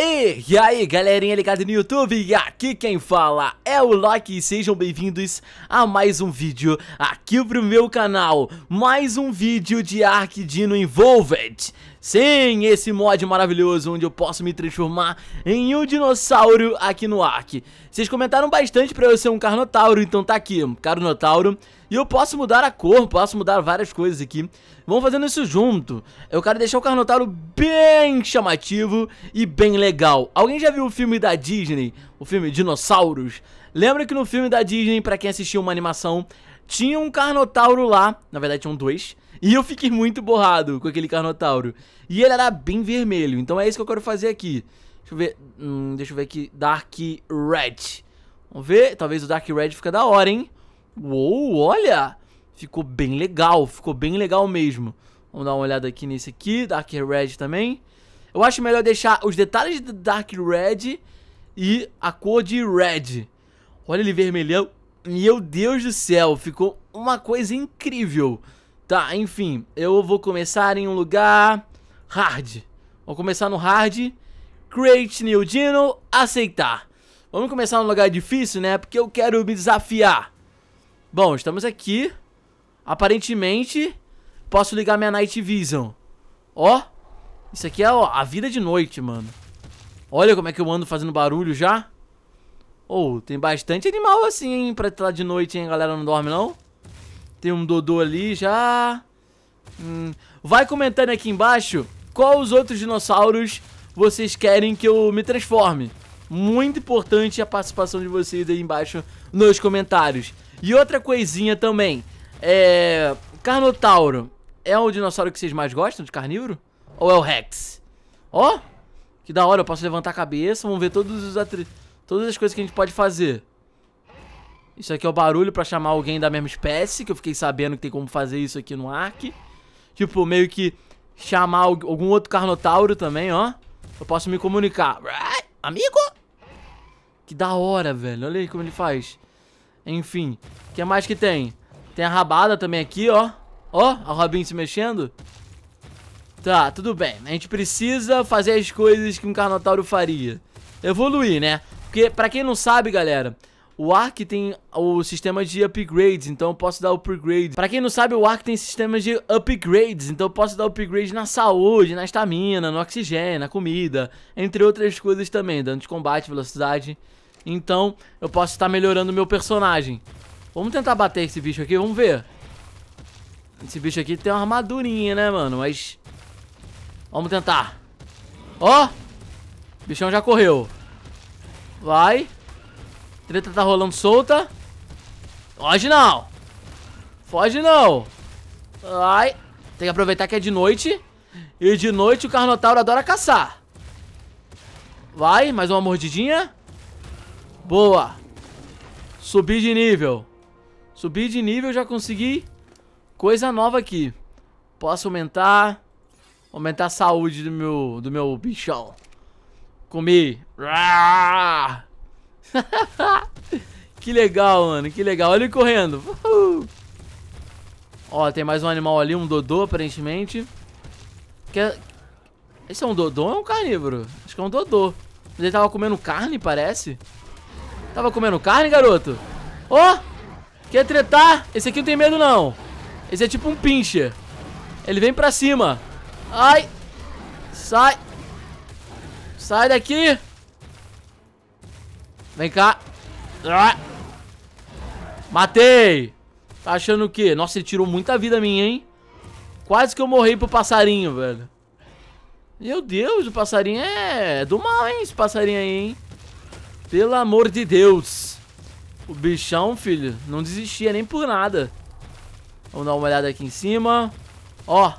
E, e aí galerinha ligada no YouTube, e aqui quem fala é o Loki e sejam bem-vindos a mais um vídeo aqui pro meu canal Mais um vídeo de Ark Dino Involved Sim, esse mod maravilhoso onde eu posso me transformar em um dinossauro aqui no Ark Vocês comentaram bastante pra eu ser um Carnotauro, então tá aqui, Carnotauro e eu posso mudar a cor, posso mudar várias coisas aqui. Vamos fazendo isso junto. Eu quero deixar o Carnotauro bem chamativo e bem legal. Alguém já viu o filme da Disney? O filme Dinossauros? Lembra que no filme da Disney, pra quem assistiu uma animação, tinha um Carnotauro lá. Na verdade, tinham dois. E eu fiquei muito borrado com aquele Carnotauro. E ele era bem vermelho, então é isso que eu quero fazer aqui. Deixa eu ver. Hum, deixa eu ver aqui. Dark Red. Vamos ver. Talvez o Dark Red fica da hora, hein? Uou, olha! Ficou bem legal, ficou bem legal mesmo. Vamos dar uma olhada aqui nesse aqui, Dark Red também. Eu acho melhor deixar os detalhes de Dark Red e a cor de Red. Olha ele vermelhão. Meu Deus do céu, ficou uma coisa incrível. Tá, enfim, eu vou começar em um lugar hard. Vou começar no hard, create new dino, aceitar. Vamos começar num lugar difícil, né? Porque eu quero me desafiar. Bom, estamos aqui. Aparentemente, posso ligar minha Night Vision. Ó, isso aqui é ó, a vida de noite, mano. Olha como é que eu ando fazendo barulho já. Ou, oh, tem bastante animal assim, hein, pra estar de noite, hein, a galera não dorme não. Tem um Dodô ali já. Hum. Vai comentando aqui embaixo qual os outros dinossauros vocês querem que eu me transforme. Muito importante a participação de vocês aí embaixo nos comentários. E outra coisinha também. É. Carnotauro é o dinossauro que vocês mais gostam de carnívoro? Ou é o Rex? Ó! Oh, que da hora, eu posso levantar a cabeça, vamos ver todos os atri... todas as coisas que a gente pode fazer. Isso aqui é o barulho pra chamar alguém da mesma espécie, que eu fiquei sabendo que tem como fazer isso aqui no Ark. Tipo, meio que chamar algum outro Carnotauro também, ó. Eu posso me comunicar. Amigo! Que da hora, velho. Olha aí como ele faz. Enfim, o que mais que tem? Tem a rabada também aqui, ó. Ó, a Robin se mexendo. Tá, tudo bem. A gente precisa fazer as coisas que um Carnotauro faria. Evoluir, né? Porque, pra quem não sabe, galera, o Ark tem o sistema de upgrades, então eu posso dar upgrade. Pra quem não sabe, o Ark tem sistema de upgrades, então eu posso dar upgrade na saúde, na estamina, no oxigênio, na comida, entre outras coisas também, dando de combate, velocidade então, eu posso estar melhorando o meu personagem. Vamos tentar bater esse bicho aqui, vamos ver. Esse bicho aqui tem uma armadurinha, né, mano? Mas... Vamos tentar. Ó! Oh! O bichão já correu. Vai. Treta tá rolando solta. Foge não. Foge não. Vai. Tem que aproveitar que é de noite. E de noite o Carnotauro adora caçar. Vai, mais uma mordidinha. Boa. Subi de nível. Subi de nível, já consegui coisa nova aqui. Posso aumentar... Aumentar a saúde do meu, do meu bichão. Comi. que legal, mano. Que legal. Olha ele correndo. Ó, tem mais um animal ali. Um dodô, aparentemente. Que é... Esse é um dodô ou é um carnívoro? Acho que é um dodô. Mas ele tava comendo carne, parece. Tava comendo carne, garoto? Oh, quer tretar? Esse aqui não tem medo, não. Esse é tipo um pincher. Ele vem pra cima. Ai! Sai! Sai daqui! Vem cá. Matei! Tá achando o quê? Nossa, ele tirou muita vida minha, hein? Quase que eu morri pro passarinho, velho. Meu Deus, o passarinho é do mal, hein? Esse passarinho aí, hein? Pelo amor de Deus. O bichão, filho, não desistia nem por nada. Vamos dar uma olhada aqui em cima. Ó,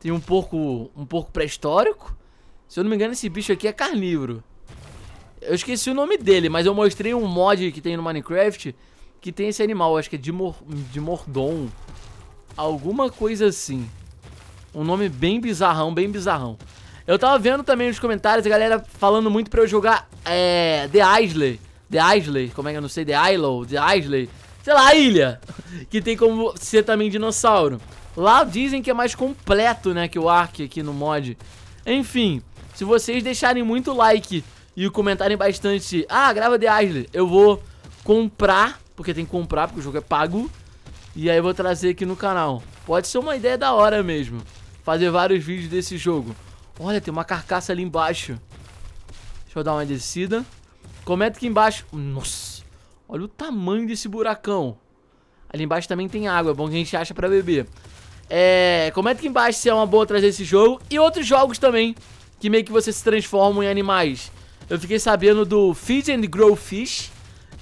tem um porco, um porco pré-histórico. Se eu não me engano, esse bicho aqui é carnívoro. Eu esqueci o nome dele, mas eu mostrei um mod que tem no Minecraft que tem esse animal, acho que é de, mor de Mordom. Alguma coisa assim. Um nome bem bizarrão, bem bizarrão. Eu tava vendo também nos comentários a galera falando muito pra eu jogar é, The Isley. The Isley, como é que eu não sei? The Islow, The Isley. Sei lá, a ilha. Que tem como ser também dinossauro. Lá dizem que é mais completo, né, que o Ark aqui no mod. Enfim, se vocês deixarem muito like e comentarem bastante, ah, grava The Isley, eu vou comprar, porque tem que comprar, porque o jogo é pago. E aí eu vou trazer aqui no canal. Pode ser uma ideia da hora mesmo. Fazer vários vídeos desse jogo. Olha, tem uma carcaça ali embaixo. Deixa eu dar uma descida. Comenta aqui embaixo. Nossa, olha o tamanho desse buracão. Ali embaixo também tem água, é bom que a gente acha pra beber. É, comenta aqui embaixo se é uma boa trazer esse jogo. E outros jogos também, que meio que você se transforma em animais. Eu fiquei sabendo do Feed and Grow Fish,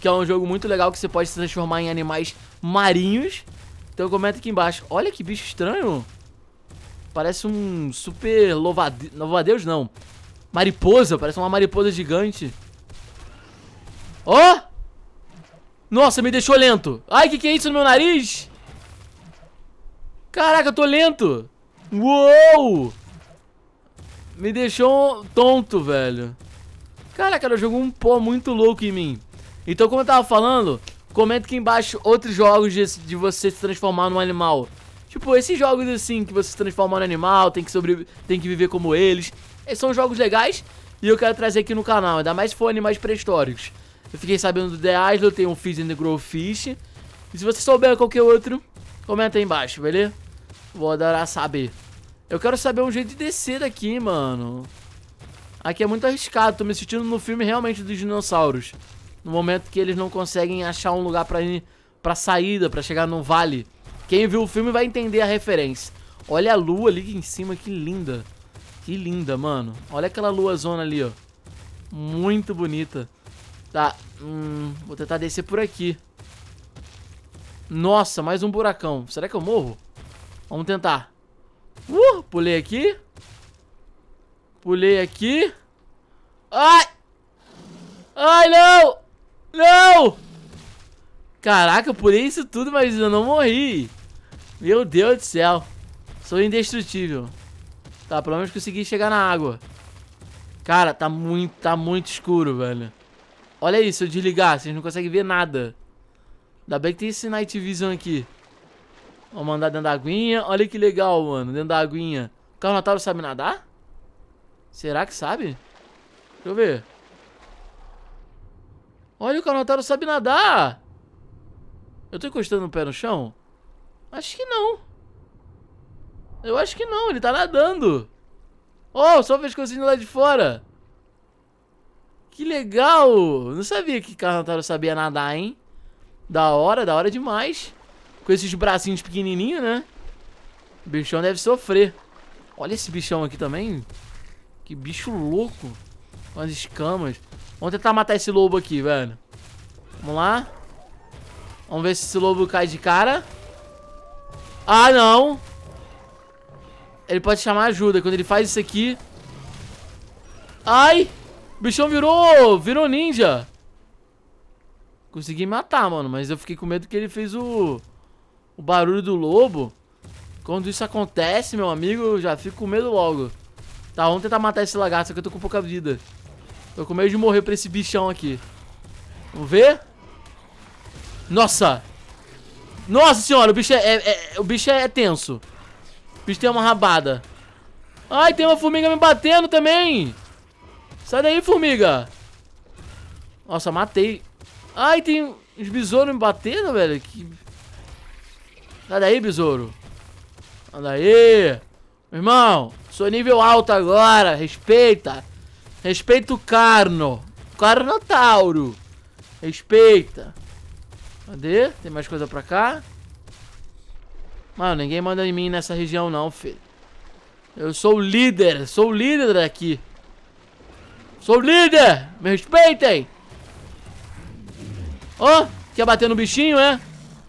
que é um jogo muito legal que você pode se transformar em animais marinhos. Então comenta aqui embaixo. Olha que bicho estranho. Parece um super louvade... louvadeus, não. Mariposa, parece uma mariposa gigante. Ó! Oh! Nossa, me deixou lento. Ai, que que é isso no meu nariz? Caraca, eu tô lento. Uou! Me deixou tonto, velho. Caraca, ela jogou um pó muito louco em mim. Então, como eu tava falando, comenta aqui embaixo outros jogos de, de você se transformar num animal. Tipo, esses jogos assim que você se transforma no animal, tem que, sobre... tem que viver como eles. Esses são jogos legais e eu quero trazer aqui no canal, ainda mais se for animais pré-históricos. Eu fiquei sabendo do The Island, tem um Fish and the Grow Fish. E se você souber qualquer outro, comenta aí embaixo, beleza? Vou adorar saber. Eu quero saber um jeito de descer daqui, mano. Aqui é muito arriscado, tô me sentindo no filme realmente dos dinossauros. No momento que eles não conseguem achar um lugar pra ir pra saída, pra chegar num vale. Quem viu o filme vai entender a referência. Olha a lua ali em cima, que linda. Que linda, mano. Olha aquela lua zona ali, ó. Muito bonita. Tá, hum, vou tentar descer por aqui. Nossa, mais um buracão. Será que eu morro? Vamos tentar. Uh, pulei aqui. Pulei aqui. Ai! Ai, não! Não! Caraca, eu pulei isso tudo, mas eu não morri. Meu Deus do céu. Sou indestrutível. Tá, pelo menos consegui chegar na água. Cara, tá muito, tá muito escuro, velho. Olha isso, eu desligar, vocês não conseguem ver nada. Ainda bem que tem esse Night Vision aqui. Vou mandar dentro da aguinha. Olha que legal, mano, dentro da aguinha. O Carnotauro sabe nadar? Será que sabe? Deixa eu ver. Olha, o Carnotauro sabe nadar! Eu tô encostando o pé no chão? Acho que não. Eu acho que não, ele tá nadando. Oh, só o pescocinho lá de fora. Que legal! Não sabia que Carnotaro sabia nadar, hein? Da hora, da hora demais. Com esses bracinhos pequenininhos, né? O bichão deve sofrer. Olha esse bichão aqui também. Que bicho louco. Com as escamas. Vamos tentar matar esse lobo aqui, velho. Vamos lá. Vamos ver se esse lobo cai de cara. Ah, não. Ele pode chamar ajuda. Quando ele faz isso aqui... Ai! O bichão virou... Virou ninja. Consegui matar, mano. Mas eu fiquei com medo que ele fez o... O barulho do lobo. Quando isso acontece, meu amigo, eu já fico com medo logo. Tá, vamos tentar matar esse lagarto, só que eu tô com pouca vida. Tô com medo de morrer pra esse bichão aqui. Vamos ver? Nossa! Nossa senhora, o bicho é, é, é, o bicho é tenso. O bicho tem uma rabada. Ai, tem uma formiga me batendo também. Sai daí, formiga. Nossa, matei. Ai, tem uns besouros me batendo, velho. Que... Sai daí, besouro. Sai daí. irmão, sou nível alto agora. Respeita. Respeita o carno. carnotauro. Respeita. Cadê? Tem mais coisa pra cá? Mano, ninguém manda em mim nessa região não, filho. Eu sou o líder, sou o líder daqui. Sou o líder! Me respeitem! Ó, oh, quer bater no bichinho, é?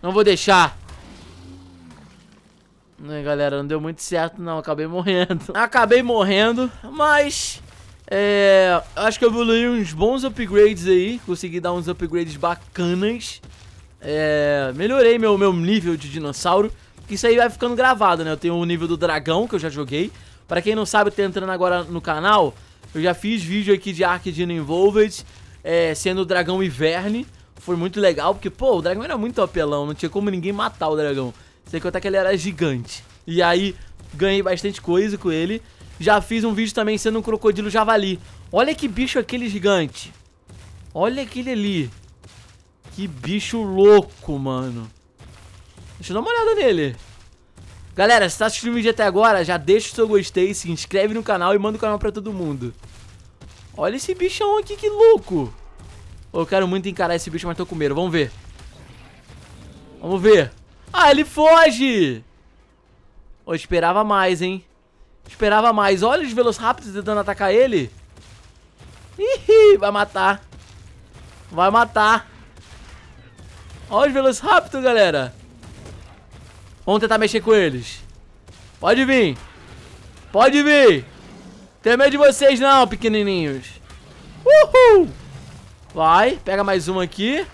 Não vou deixar. Não, né, galera, não deu muito certo não, acabei morrendo. Acabei morrendo, mas... É, acho que eu evoluí uns bons upgrades aí, consegui dar uns upgrades bacanas. É, melhorei meu, meu nível de dinossauro. Porque isso aí vai ficando gravado, né? Eu tenho o nível do dragão, que eu já joguei. Pra quem não sabe, tá entrando agora no canal, eu já fiz vídeo aqui de Ark Dino Involved, é, sendo o dragão Iverne. Foi muito legal, porque, pô, o dragão era muito apelão, não tinha como ninguém matar o dragão. que até que ele era gigante. E aí, ganhei bastante coisa com ele. Já fiz um vídeo também sendo um crocodilo javali. Olha que bicho aquele gigante. Olha aquele ali. Que bicho louco, mano. Deixa eu dar uma olhada nele. Galera, se tá assistindo o vídeo até agora, já deixa o seu gostei, se inscreve no canal e manda o canal pra todo mundo. Olha esse bichão aqui, que louco. Eu quero muito encarar esse bicho, mas tô com medo. Vamos ver. Vamos ver. Ah, ele foge! Eu esperava mais, hein? Esperava mais. Olha os Velociraptors tentando atacar ele. Ih, vai matar. Vai matar. Olha os Velociraptor, galera. Vamos tentar mexer com eles. Pode vir. Pode vir. Tem medo de vocês não, pequenininhos. Uhul. Vai, pega mais um aqui.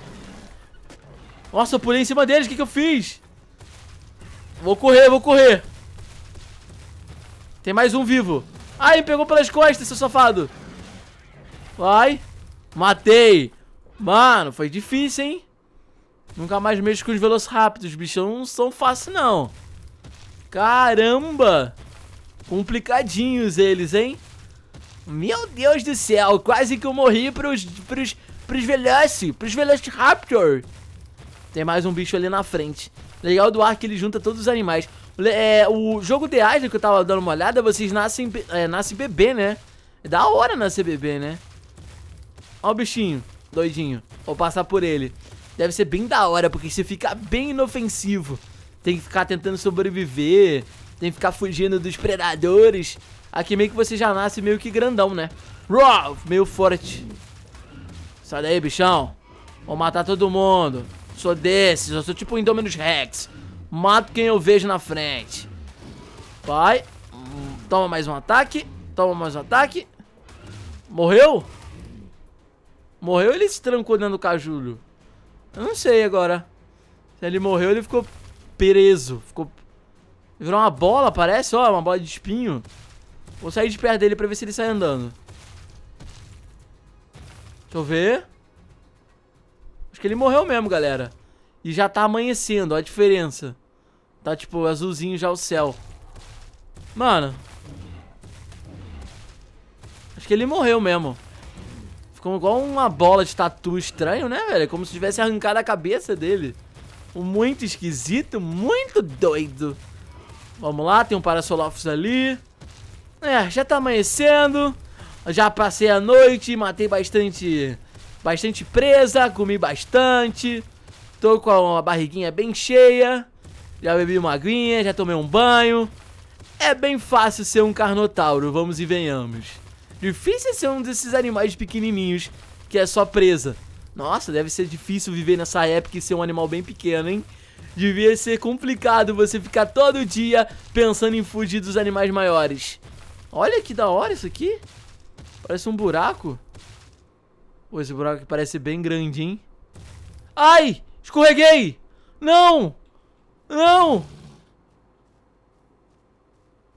Nossa, eu pulei em cima deles. O que, que eu fiz? Vou correr, vou correr. Tem mais um vivo. Ai, me pegou pelas costas, seu safado. Vai. Matei. Mano, foi difícil, hein? Nunca mais mexo com os Velociraptors, bichão Não são fácil, não. Caramba! Complicadinhos eles, hein? Meu Deus do céu, quase que eu morri pros, pros, pros Veloci, pros Velociraptor. Tem mais um bicho ali na frente. Legal do ar que ele junta todos os animais. É, o jogo de Asla que eu tava dando uma olhada, vocês nascem, é, nascem bebê, né? É da hora nascer bebê, né? Ó o bichinho, doidinho. Vou passar por ele. Deve ser bem da hora, porque se fica bem inofensivo, tem que ficar tentando sobreviver, tem que ficar fugindo dos predadores. Aqui meio que você já nasce meio que grandão, né? Raw, meio forte. Sai daí, bichão. Vou matar todo mundo. Sou desses, eu sou tipo o Indominus Rex. Mato quem eu vejo na frente. Vai. Toma mais um ataque. Toma mais um ataque. Morreu? Morreu ele se trancou dentro do cajulho? Eu não sei agora. Se ele morreu, ele ficou preso. Ficou... Virou uma bola, parece, ó. Uma bola de espinho. Vou sair de perto dele pra ver se ele sai andando. Deixa eu ver. Acho que ele morreu mesmo, galera. E já tá amanhecendo, ó a diferença. Tá, tipo, azulzinho já o céu. Mano. Acho que ele morreu mesmo. Ficou igual uma bola de tatu estranho, né, velho? Como se tivesse arrancado a cabeça dele. Muito esquisito, muito doido. Vamos lá, tem um Parasolofus ali. É, já tá amanhecendo. Já passei a noite, matei bastante bastante presa, comi bastante. Tô com a barriguinha bem cheia. Já bebi uma aguinha, já tomei um banho. É bem fácil ser um carnotauro, vamos e venhamos. Difícil ser um desses animais pequenininhos que é só presa. Nossa, deve ser difícil viver nessa época e ser um animal bem pequeno, hein? Devia ser complicado você ficar todo dia pensando em fugir dos animais maiores. Olha que da hora isso aqui. Parece um buraco. Pô, esse buraco aqui parece bem grande, hein? Ai! Escorreguei! Não! Não!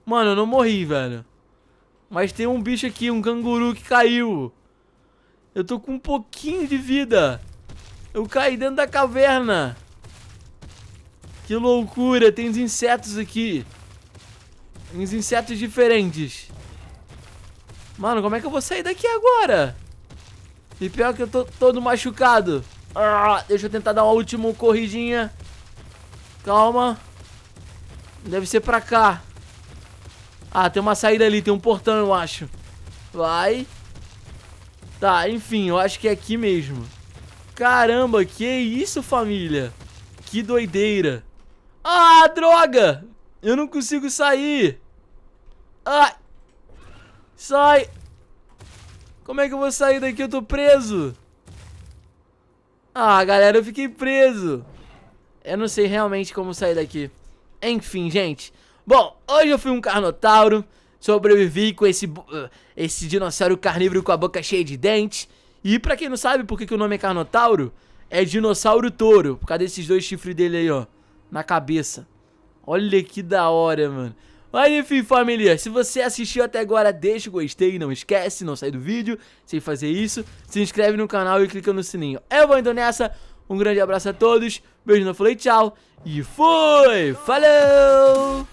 Mano, eu não morri, velho. Mas tem um bicho aqui, um canguru que caiu. Eu tô com um pouquinho de vida. Eu caí dentro da caverna. Que loucura, tem uns insetos aqui. Uns insetos diferentes. Mano, como é que eu vou sair daqui agora? E pior que eu tô todo machucado. Ah, deixa eu tentar dar uma última corridinha. Calma. Deve ser pra cá. Ah, tem uma saída ali, tem um portão, eu acho. Vai. Tá, enfim, eu acho que é aqui mesmo. Caramba, que isso, família? Que doideira. Ah, droga! Eu não consigo sair. Ah! Sai! Como é que eu vou sair daqui? Eu tô preso. Ah, galera, eu fiquei preso. Eu não sei realmente como sair daqui. Enfim, gente. Bom, hoje eu fui um carnotauro, sobrevivi com esse, eh, esse dinossauro carnívoro com a boca cheia de dentes. E pra quem não sabe por que, que o nome é carnotauro, é dinossauro touro, por causa desses dois chifres dele aí, ó, na cabeça. Olha que da hora, mano. Mas enfim, família, se você assistiu até agora, deixa o gostei, não esquece, não sai do vídeo sem fazer isso. Se inscreve no canal e clica no sininho. Eu vou indo então nessa, um grande abraço a todos, beijo não falei tchau e fui! Falou!